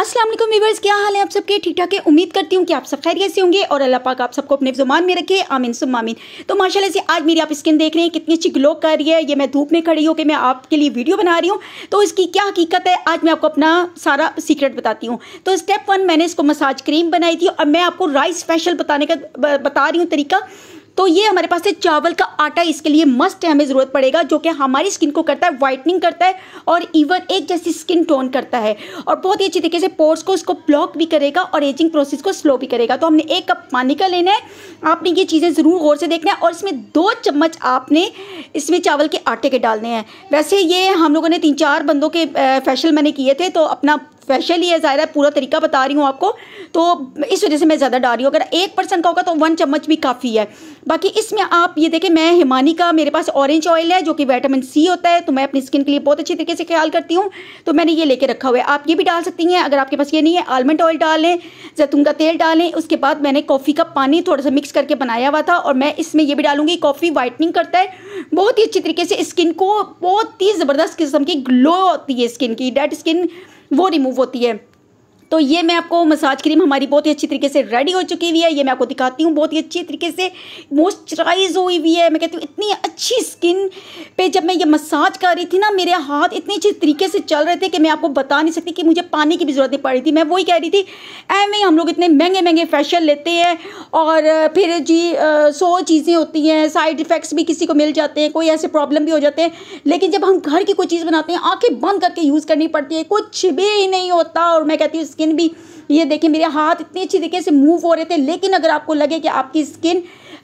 अस्सलाम वालेकुम क्या हाल है आप सबके ठीक ठाक है उम्मीद करती हूँ कि आप सब खैर से होंगे और अल्लाह पाक आप सबको अपने जुमान में रखे आमीन सुम आमीन तो माशाल्लाह से आज मेरी आप स्किन देख रहे हैं कितनी अच्छी ग्लो कर रही है ये मैं धूप में खड़ी कि मैं आपके लिए वीडियो बना रही हूँ तो इसकी क्या हकीकत है आज मैं आपको अपना सारा सीक्रेट बताती हूँ तो स्टेप वन मैंने इसको मसाज क्रीम बनाई थी अब मैं आपको राइस स्पेशल बताने का बता रही हूँ तरीका तो ये हमारे पास है चावल का आटा इसके लिए मस्ट है हमें ज़रूरत पड़ेगा जो कि हमारी स्किन को करता है वाइटनिंग करता है और इवन एक जैसी स्किन टोन करता है और बहुत ही अच्छी तरीके से पोर्स को इसको ब्लॉक भी करेगा और एजिंग प्रोसेस को स्लो भी करेगा तो हमने एक कप पानी का लेना है आपने ये चीज़ें ज़रूर गौर से देखना है और इसमें दो चम्मच आपने इसमें चावल के आटे के डालने हैं वैसे ये हम लोगों ने तीन चार बंदों के फैशल मैंने किए थे तो अपना स्पेशल ही है ज़ाहिर है पूरा तरीका बता रही हूँ आपको तो इस वजह से मैं ज़्यादा डाल रही हूँ अगर एक परसेंट का होगा तो वन चम्मच भी काफ़ी है बाकी इसमें आप ये देखें मैं हिमानी का मेरे पास ऑरेंज ऑयल है जो कि विटामिन सी होता है तो मैं अपनी स्किन के लिए बहुत अच्छी तरीके से ख्याल करती हूँ तो मैंने ये लेके रखा हुआ है आप ये भी डाल सकती हैं अगर आपके पास ये नहीं है आलमंड ऑयल डालें जैतून का तेल डालें उसके बाद मैंने कॉफ़ी का पानी थोड़ा सा मिक्स करके बनाया हुआ था और मैं इसमें ये भी डालूंगी कॉफ़ी वाइटनिंग करता है बहुत ही अच्छी तरीके से स्किन को बहुत ही ज़बरदस्त किस्म की ग्लो होती है स्किन की डेट स्किन वो रिमूव होती है तो ये मैं आपको मसाज क्रीम हमारी बहुत ही अच्छी तरीके से रेडी हो चुकी हुई है ये मैं आपको दिखाती हूँ बहुत ही अच्छी तरीके से मॉइस्चराइज हुई हुई है मैं कहती हूँ इतनी अच्छी स्किन पे जब मैं ये मसाज कर रही थी ना मेरे हाथ इतने अच्छे तरीके से चल रहे थे कि मैं आपको बता नहीं सकती कि मुझे पानी की भी ज़रूरत नहीं पड़ रही थी मैं वही कह रही थी एवं हम लोग इतने महंगे महंगे फेशियल लेते हैं और फिर जी सौ चीज़ें होती हैं साइड इफ़ेक्ट्स भी किसी को मिल जाते हैं कोई ऐसे प्रॉब्लम भी हो जाते हैं लेकिन जब हम घर की कोई चीज़ बनाते हैं आँखें बंद करके यूज़ करनी पड़ती है कुछ भी नहीं होता और मैं कहती हूँ स्किन भी ये देखें मेरे हाथ इतनी अच्छी तरीके से मूव हो रहे थे लेकिन अगर आपको लगे कि आपकी स्किन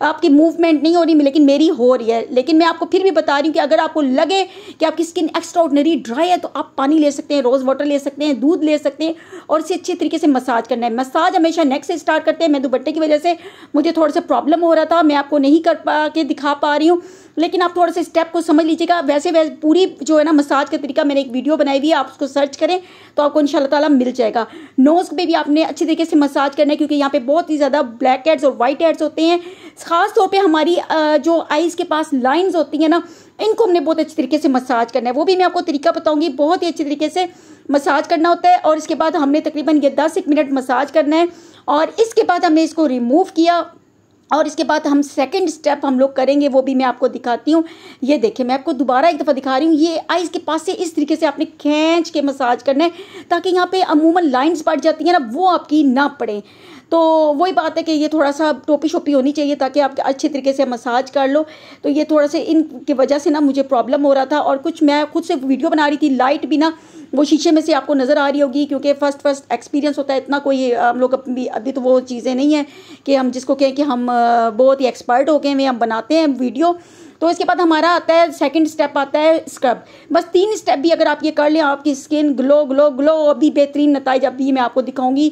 आपकी मूवमेंट नहीं हो रही लेकिन मेरी हो रही है लेकिन मैं आपको फिर भी बता रही हूँ कि अगर आपको लगे कि आपकी स्किन एक्स्ट्रा ऑर्डनरी ड्राई है तो आप पानी ले सकते हैं रोज़ वाटर ले सकते हैं दूध ले सकते हैं और इसे अच्छे तरीके से मसाज करना है मसाज हमेशा नेक से स्टार्ट करते हैं मैं दुपट्टे की वजह से मुझे थोड़ा सा प्रॉब्लम हो रहा था मैं आपको नहीं कर पा के दिखा पा रही हूँ लेकिन आप थोड़ा सा स्टेप को समझ लीजिएगा वैसे वैसे पूरी जो है ना मसाज का तरीका मैंने एक वीडियो बनाई हुई है आप उसको सर्च करें तो आपको इन ताला मिल जाएगा नोज़ पे भी आपने अच्छे तरीके से मसाज करना है क्योंकि यहाँ पे बहुत ही ज़्यादा ब्लैक हेड्स और वाइट हेड्स होते हैं खास तौर हमारी जो आइज़ के पास लाइन्स होती हैं ना इनको हमने बहुत अच्छे तरीके से मसाज करना है वो भी मैं आपको तरीका बताऊँगी बहुत ही अच्छे तरीके से मसाज करना होता है और इसके बाद हमने तकरीबन ये दस एक मिनट मसाज करना है और इसके बाद हमने इसको रिमूव किया और इसके बाद हम सेकंड स्टेप हम लोग करेंगे वो भी मैं आपको दिखाती हूँ ये देखिए मैं आपको दोबारा एक दफ़ा दिखा रही हूँ ये आइज़ के पास से इस तरीके से आपने खींच के मसाज करना है ताकि यहाँ पे अमूमन लाइंस बढ़ जाती हैं ना वो आपकी ना पड़े तो वही बात है कि ये थोड़ा सा टोपी शोपी होनी चाहिए ताकि आप अच्छे तरीके से मसाज कर लो तो ये थोड़ा सा इनकी वजह से ना मुझे प्रॉब्लम हो रहा था और कुछ मैं खुद से वीडियो बना रही थी लाइट भी ना वो शीशे में से आपको नज़र आ रही होगी क्योंकि फ़र्स्ट फर्स्ट एक्सपीरियंस होता है इतना कोई हम लोग अभी अभी तो वो चीज़ें नहीं हैं कि हम जिसको कहें कि हम बहुत ही एक्सपर्ट हो गए हैं हम बनाते हैं वीडियो तो इसके बाद हमारा आता है सेकंड स्टेप आता है स्क्रब बस तीन स्टेप भी अगर आप ये कर लें आपकी स्किन ग्लो ग्लो ग्लो अभी बेहतरीन नतज अभी मैं आपको दिखाऊंगी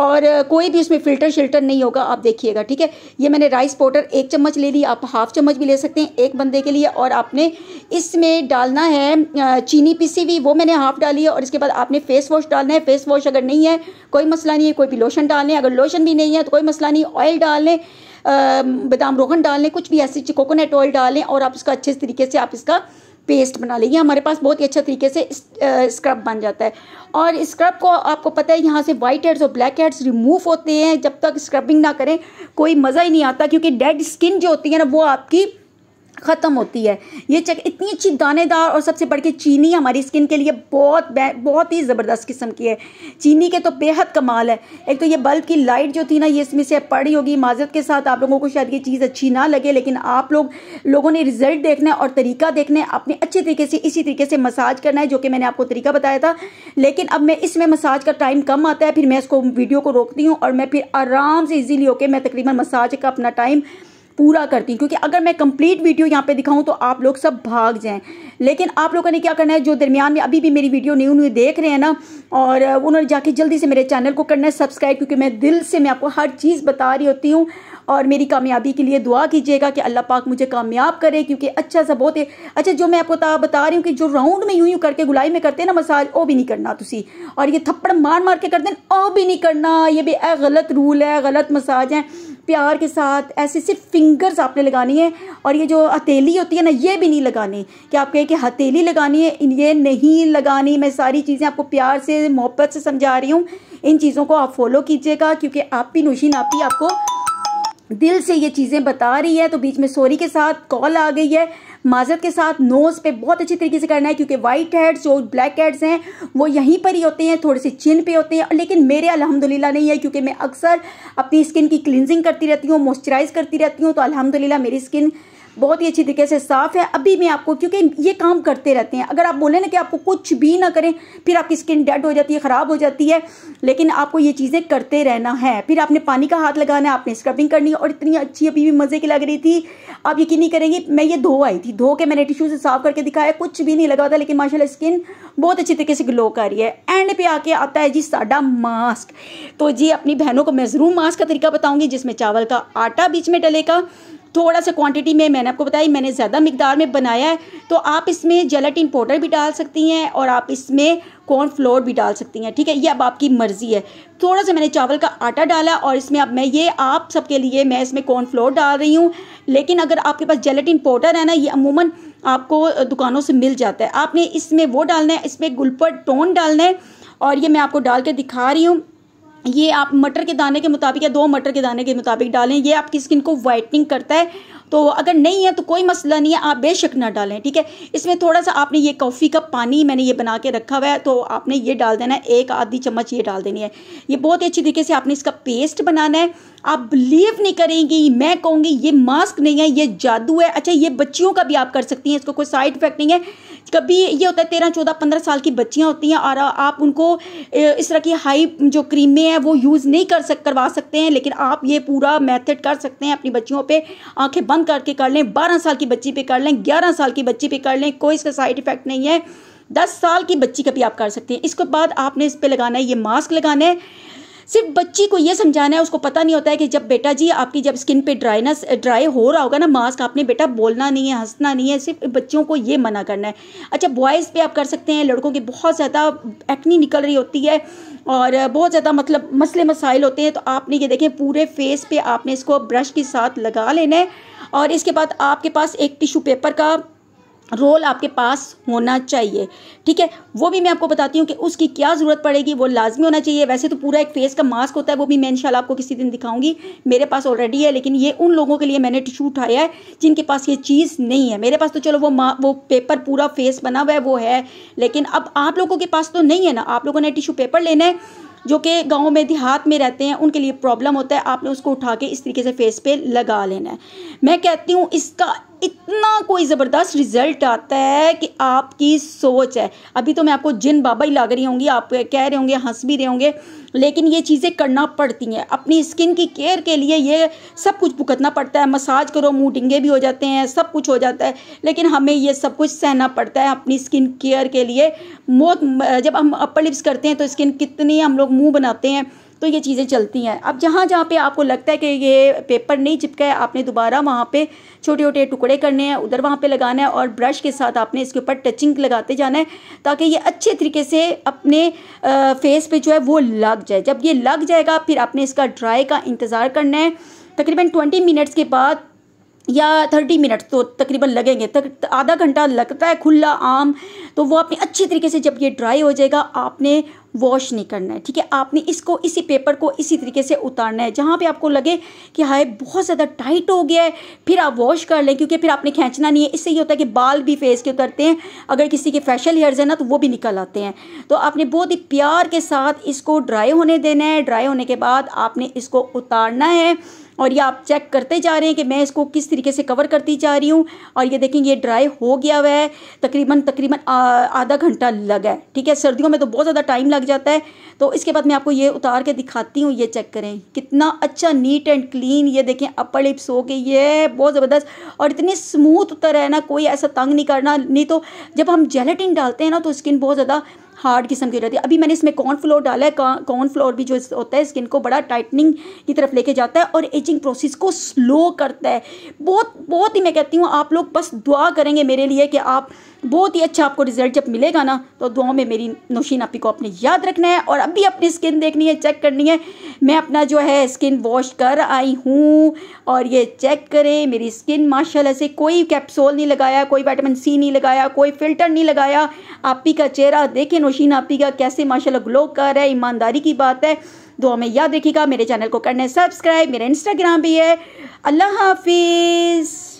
और कोई भी उसमें फ़िल्टर शिल्टर नहीं होगा आप देखिएगा ठीक है ये मैंने राइस पाउडर एक चम्मच ले ली आप हाफ़ चम्मच भी ले सकते हैं एक बंदे के लिए और आपने इसमें डालना है चीनी पीसी हुई वो मैंने हाफ़ डाली है और इसके बाद आपने फेस वॉश डालना है फेस वॉश अगर नहीं है कोई मसला नहीं है कोई भी लोशन डाल लें अगर लोशन भी नहीं है तो कोई मसला नहीं ऑयल डाल लें बादाम रोगन डाल लें कुछ भी ऐसी कोकोनट ऑयल डाल लें और आप उसका अच्छे तरीके से आप इसका पेस्ट बना लें ये हमारे पास बहुत ही अच्छा तरीके से स्क्रब बन जाता है और स्क्रब को आपको पता है यहाँ से वाइट हेड्स और ब्लैक हेड्स रिमूव होते हैं जब तक स्क्रबिंग ना करें कोई मज़ा ही नहीं आता क्योंकि डेड स्किन जो होती है ना वो आपकी ख़त्म होती है ये चक इतनी अच्छी दानेदार और सबसे बढ़ के चीनी हमारी स्किन के लिए बहुत बहुत ही ज़बरदस्त किस्म की है चीनी के तो बेहद कमाल है एक तो ये बल्ब की लाइट जो थी ना ये इसमें से पड़ी होगी माजत के साथ आप लोगों को शायद ये चीज़ अच्छी ना लगे लेकिन आप लोग लोगों ने रिजल्ट देखना है और तरीका देखना है अपने अच्छे तरीके से इसी तरीके से मसाज करना है जो कि मैंने आपको तरीका बताया था लेकिन अब मैं इसमें मसाज का टाइम कम आता है फिर मैं इसको वीडियो को रोकती हूँ और मैं फिर आराम से ईजिली होकर मैं तकरीबन मसाज का अपना टाइम पूरा करती हूँ क्योंकि अगर मैं कंप्लीट वीडियो यहाँ पे दिखाऊँ तो आप लोग सब भाग जाएं लेकिन आप लोगों ने क्या करना है जो दरमियान में अभी भी मेरी वीडियो न्यू न्यू देख रहे हैं ना और उन्होंने जाके जल्दी से मेरे चैनल को करना है सब्सक्राइब क्योंकि मैं दिल से मैं आपको हर चीज़ बता रही होती हूँ और मेरी कामयाबी के लिए दुआ कीजिएगा कि अल्लाह पाक मुझे कामयाब करे क्योंकि अच्छा सा बहुत है अच्छा जो मैं आपको बता रही हूँ कि जो राउंड में यूं यूं करके गुलाई में करते हैं ना मसाज वो भी नहीं करना तुम और ये थप्पड़ मार मार के करते हैं वो भी नहीं करना ये भी ए गलत रूल है गलत मसाज है प्यार के साथ ऐसे सिर्फ फिंगर्स आपने लगानी है और ये जो हथेली होती है ना ये भी नहीं लगानी कि आप कहें कि हथेली लगानी है ये नहीं लगानी मैं सारी चीज़ें आपको प्यार से मोहब्बत से समझा रही हूँ इन चीज़ों को आप फॉलो कीजिएगा क्योंकि आप भी नुशी नापी आपको दिल से ये चीज़ें बता रही है तो बीच में सॉरी के साथ कॉल आ गई है माजत के साथ नोज़ पे बहुत अच्छी तरीके से करना है क्योंकि वाइट हेड्स जो ब्लैक हेड्स हैं वो यहीं पर ही होते हैं थोड़े से चिन पे होते हैं लेकिन मेरे अलहमदिल्ला नहीं है क्योंकि मैं अक्सर अपनी स्किन की क्लिनजिंग करती रहती हूँ मॉइस्चराइज़ करती रहती हूँ तो अलहमदिल्ला मेरी स्किन बहुत ही अच्छी तरीके से साफ़ है अभी मैं आपको क्योंकि ये काम करते रहते हैं अगर आप बोले ना कि आपको कुछ भी ना करें फिर आपकी स्किन डेड हो जाती है ख़राब हो जाती है लेकिन आपको ये चीज़ें करते रहना है फिर आपने पानी का हाथ लगाना है आपने स्क्रबिंग करनी है और इतनी अच्छी अभी भी मज़े की लग रही थी आप यकीन नहीं करेंगे मैं ये धो आई थी धो के मैंने टिशू से साफ़ करके दिखाया कुछ भी नहीं लगा था लेकिन माशाला स्किन बहुत अच्छी तरीके से ग्लो कर रही है एंड पे आके आता है जी साडा मास्क तो जी अपनी बहनों को मैं ज़रूर मास्क का तरीका बताऊंगी जिसमें चावल का आटा बीच में डलेगा थोड़ा सा क्वांटिटी में मैंने आपको बताया मैंने ज़्यादा मकदार में बनाया है तो आप इसमें जेलाटिन पाउडर भी डाल सकती हैं और आप इसमें कॉर्न फ्लोर भी डाल सकती हैं ठीक है ये अब आपकी मर्ज़ी है थोड़ा सा मैंने चावल का आटा डाला और इसमें अब मैं ये आप सबके लिए मैं इसमें कॉर्न फ्लोर डाल रही हूँ लेकिन अगर आपके पास जेलेटिन पाउडर है ना ये अमूमन आपको दुकानों से मिल जाता है आपने इसमें वो डालना है इसमें गुलपर टोन डालना है और ये मैं आपको डाल के दिखा रही हूँ ये आप मटर के दाने के मुताबिक या दो मटर के दाने के मुताबिक डालें ये आपकी स्किन को वाइटनिंग करता है तो अगर नहीं है तो कोई मसला नहीं है आप बेशक ना डालें ठीक है इसमें थोड़ा सा आपने ये कॉफ़ी का पानी मैंने ये बना के रखा हुआ है तो आपने ये डाल देना है एक आधी चम्मच ये डाल देनी है ये बहुत ही अच्छी तरीके से आपने इसका पेस्ट बनाना है आप बिलीव नहीं करेंगी मैं कहूँगी ये मास्क नहीं है ये जादू है अच्छा ये बच्चियों का भी आप कर सकती हैं इसका कोई साइड इफेक्ट नहीं है कभी ये होता है तेरह चौदह पंद्रह साल की बच्चियाँ होती हैं और आप उनको इस तरह की हाई जो क्रीमें हैं वो यूज़ नहीं कर सक करवा सकते हैं लेकिन आप ये पूरा मेथड कर सकते हैं अपनी बच्चियों पे आंखें बंद बंद करके कर लें बारह साल की बच्ची पे कर लें ग्यारह साल की बच्ची पे कर लें कोई इसका साइड इफेक्ट नहीं है दस साल की बच्ची का भी आप कर सकते हैं इसके बाद आपने इस पर लगाना है ये मास्क लगाना है सिर्फ बच्ची को ये समझाना है उसको पता नहीं होता है कि जब बेटा जी आपकी जब स्किन पे ड्राइनेस ड्राई हो रहा होगा ना मास्क आपने बेटा बोलना नहीं है हंसना नहीं है सिर्फ बच्चों को ये मना करना है अच्छा बॉयज़ पे आप कर सकते हैं लड़कों की बहुत ज़्यादा एक्नी निकल रही होती है और बहुत ज़्यादा मतलब मसले मसाइल होते हैं तो आपने ये देखें पूरे फेस पे आपने इसको ब्रश के साथ लगा लेना है और इसके बाद आपके पास एक टिश्यू पेपर का रोल आपके पास होना चाहिए ठीक है वो भी मैं आपको बताती हूँ कि उसकी क्या ज़रूरत पड़ेगी वो लाजमी होना चाहिए वैसे तो पूरा एक फेस का मास्क होता है वो भी मैं इनशाला आपको किसी दिन दिखाऊंगी मेरे पास ऑलरेडी है लेकिन ये उन लोगों के लिए मैंने टिशू उठाया है जिनके पास ये चीज़ नहीं है मेरे पास तो चलो वो वो पेपर पूरा फेस बना हुआ है वो है लेकिन अब आप लोगों के पास तो नहीं है ना आप लोगों ने टिशू पेपर लेना है जो कि गाँव में देहात में रहते हैं उनके लिए प्रॉब्लम होता है आपने उसको उठा के इस तरीके से फेस पे लगा लेना है मैं कहती हूँ इसका इतना कोई ज़बरदस्त रिजल्ट आता है कि आपकी सोच है अभी तो मैं आपको जिन बाबा ही लग रही होंगी आप कह रहे होंगे हंस भी रहे होंगे लेकिन ये चीज़ें करना पड़ती हैं अपनी स्किन की केयर के लिए ये सब कुछ भुगतना पड़ता है मसाज करो मुँह डिंगे भी हो जाते हैं सब कुछ हो जाता है लेकिन हमें ये सब कुछ सहना पड़ता है अपनी स्किन केयर के लिए मौत जब हम अपर लिप्स करते हैं तो स्किन कितनी हम लोग मुँह बनाते हैं तो ये चीज़ें चलती हैं अब जहाँ जहाँ पे आपको लगता है कि ये पेपर नहीं चिपका है आपने दोबारा वहाँ पे छोटे छोटे टुकड़े करने हैं उधर वहाँ पे लगाना है और ब्रश के साथ आपने इसके ऊपर टचिंग लगाते जाना है ताकि ये अच्छे तरीके से अपने आ, फेस पे जो है वो लग जाए जब ये लग जाएगा फिर आपने इसका ड्राई का इंतज़ार करना है तकरीबन ट्वेंटी मिनट्स के बाद या थर्टी मिनट्स तो तकरीबन लगेंगे तक आधा घंटा लगता है खुला आम तो वो आपने अच्छे तरीके से जब ये ड्राई हो जाएगा आपने वॉश नहीं करना है ठीक है आपने इसको इसी पेपर को इसी तरीके से उतारना है जहाँ पे आपको लगे कि हाय बहुत ज़्यादा टाइट हो गया है फिर आप वॉश कर लें क्योंकि फिर आपने खींचना नहीं है इससे ये होता है कि बाल भी फेस के उतरते हैं अगर किसी के फेशियल हेयर्स हैं ना तो वो भी निकल आते हैं तो आपने बहुत ही प्यार के साथ इसको ड्राई होने देना है ड्राई होने के बाद आपने इसको उतारना है और ये आप चेक करते जा रहे हैं कि मैं इसको किस तरीके से कवर करती जा रही हूँ और ये देखें ये ड्राई हो गया हुआ है तकरीबन तकरीबन आधा घंटा लगा है ठीक है सर्दियों में तो बहुत ज़्यादा टाइम लग जाता है तो इसके बाद मैं आपको ये उतार के दिखाती हूँ ये चेक करें कितना अच्छा नीट एंड क्लीन ये देखें अपर लिप्स हो गई ये बहुत ज़बरदस्त और इतनी स्मूथ उतर है ना कोई ऐसा तंग नहीं करना नहीं तो जब हम जेलेटिन डालते हैं ना तो स्किन बहुत ज़्यादा हार्ड किस्म की रहती है अभी मैंने इसमें कॉर्न फ्लोर डाला है कॉर्न फ्लोर भी जो होता है स्किन को बड़ा टाइटनिंग की तरफ लेके जाता है और एजिंग प्रोसेस को स्लो करता है बहुत बहुत ही मैं कहती हूँ आप लोग बस दुआ करेंगे मेरे लिए कि आप बहुत ही अच्छा आपको रिजल्ट जब मिलेगा ना तो दुआओं में मेरी नौशीन आपी को आपने याद रखना है और अभी अपनी स्किन देखनी है चेक करनी है मैं अपना जो है स्किन वॉश कर आई हूँ और ये चेक करें मेरी स्किन माशाल्लाह से कोई कैप्सूल नहीं लगाया कोई वाइटामिन सी नहीं लगाया कोई फ़िल्टर नहीं लगाया आपी का चेहरा देखें खुशी नापती का कैसे माशाल्लाह ग्लो कर रहा है ईमानदारी की बात है दुआ में याद रखिएगा मेरे चैनल को करना है सब्सक्राइब मेरा इंस्टाग्राम भी है अल्लाह हाफिज़